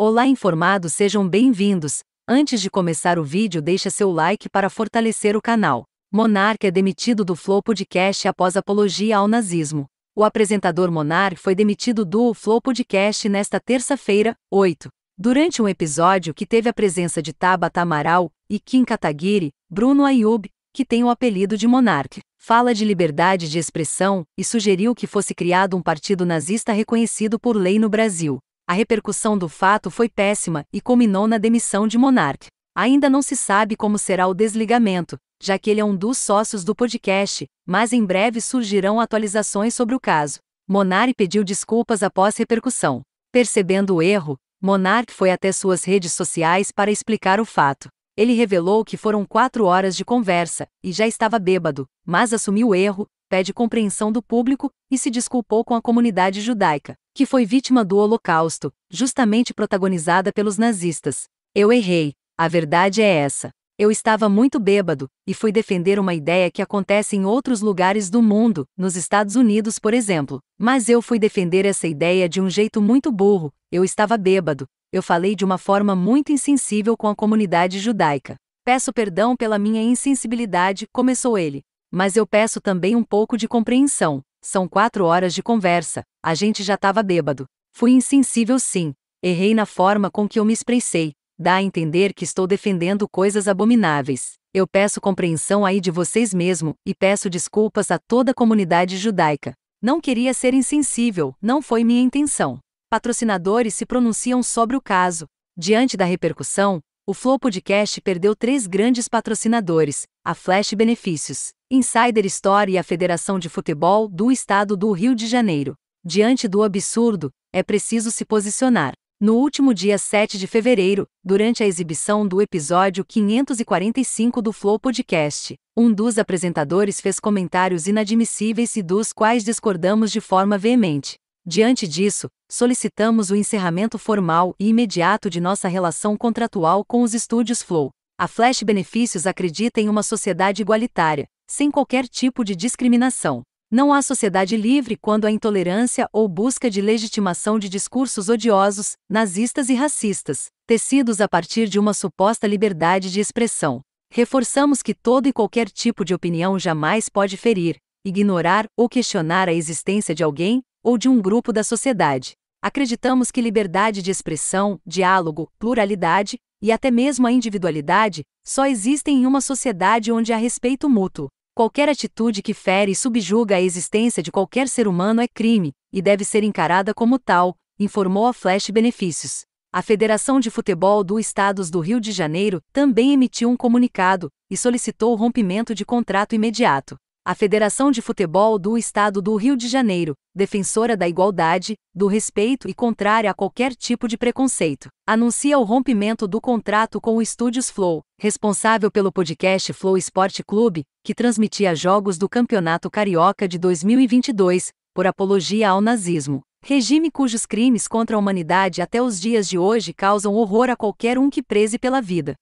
Olá informados sejam bem-vindos. Antes de começar o vídeo deixa seu like para fortalecer o canal. Monarque é demitido do Flow Podcast após apologia ao nazismo. O apresentador Monarque foi demitido do Flow Podcast nesta terça-feira, 8. Durante um episódio que teve a presença de Tabata Amaral e Kim Kataguiri, Bruno Ayub, que tem o apelido de Monarque, fala de liberdade de expressão e sugeriu que fosse criado um partido nazista reconhecido por lei no Brasil. A repercussão do fato foi péssima e culminou na demissão de Monark. Ainda não se sabe como será o desligamento, já que ele é um dos sócios do podcast, mas em breve surgirão atualizações sobre o caso. Monark pediu desculpas após repercussão. Percebendo o erro, Monark foi até suas redes sociais para explicar o fato. Ele revelou que foram quatro horas de conversa, e já estava bêbado, mas assumiu o erro, pede compreensão do público e se desculpou com a comunidade judaica, que foi vítima do Holocausto, justamente protagonizada pelos nazistas. Eu errei, a verdade é essa. Eu estava muito bêbado, e fui defender uma ideia que acontece em outros lugares do mundo, nos Estados Unidos, por exemplo. Mas eu fui defender essa ideia de um jeito muito burro, eu estava bêbado. Eu falei de uma forma muito insensível com a comunidade judaica. Peço perdão pela minha insensibilidade, começou ele. Mas eu peço também um pouco de compreensão. São quatro horas de conversa, a gente já estava bêbado. Fui insensível, sim. Errei na forma com que eu me expressei, dá a entender que estou defendendo coisas abomináveis. Eu peço compreensão aí de vocês mesmo, e peço desculpas a toda a comunidade judaica. Não queria ser insensível, não foi minha intenção. Patrocinadores se pronunciam sobre o caso. Diante da repercussão, o Flow Podcast perdeu três grandes patrocinadores: a Flash Benefícios, Insider Store e a Federação de Futebol do Estado do Rio de Janeiro. Diante do absurdo, é preciso se posicionar. No último dia 7 de fevereiro, durante a exibição do episódio 545 do Flow Podcast, um dos apresentadores fez comentários inadmissíveis e dos quais discordamos de forma veemente. Diante disso, solicitamos o encerramento formal e imediato de nossa relação contratual com os estúdios Flow. A Flash Benefícios acredita em uma sociedade igualitária, sem qualquer tipo de discriminação. Não há sociedade livre quando há intolerância ou busca de legitimação de discursos odiosos, nazistas e racistas, tecidos a partir de uma suposta liberdade de expressão. Reforçamos que todo e qualquer tipo de opinião jamais pode ferir, ignorar ou questionar a existência de alguém ou de um grupo da sociedade. Acreditamos que liberdade de expressão, diálogo, pluralidade e até mesmo a individualidade só existem em uma sociedade onde há respeito mútuo. Qualquer atitude que fere e subjuga a existência de qualquer ser humano é crime, e deve ser encarada como tal, informou a Flash Benefícios. A Federação de Futebol do Estados do Rio de Janeiro também emitiu um comunicado e solicitou o rompimento de contrato imediato a Federação de Futebol do Estado do Rio de Janeiro, defensora da igualdade, do respeito e contrária a qualquer tipo de preconceito, anuncia o rompimento do contrato com o Estúdios Flow, responsável pelo podcast Flow Esporte Clube, que transmitia jogos do Campeonato Carioca de 2022, por apologia ao nazismo. Regime cujos crimes contra a humanidade até os dias de hoje causam horror a qualquer um que preze pela vida.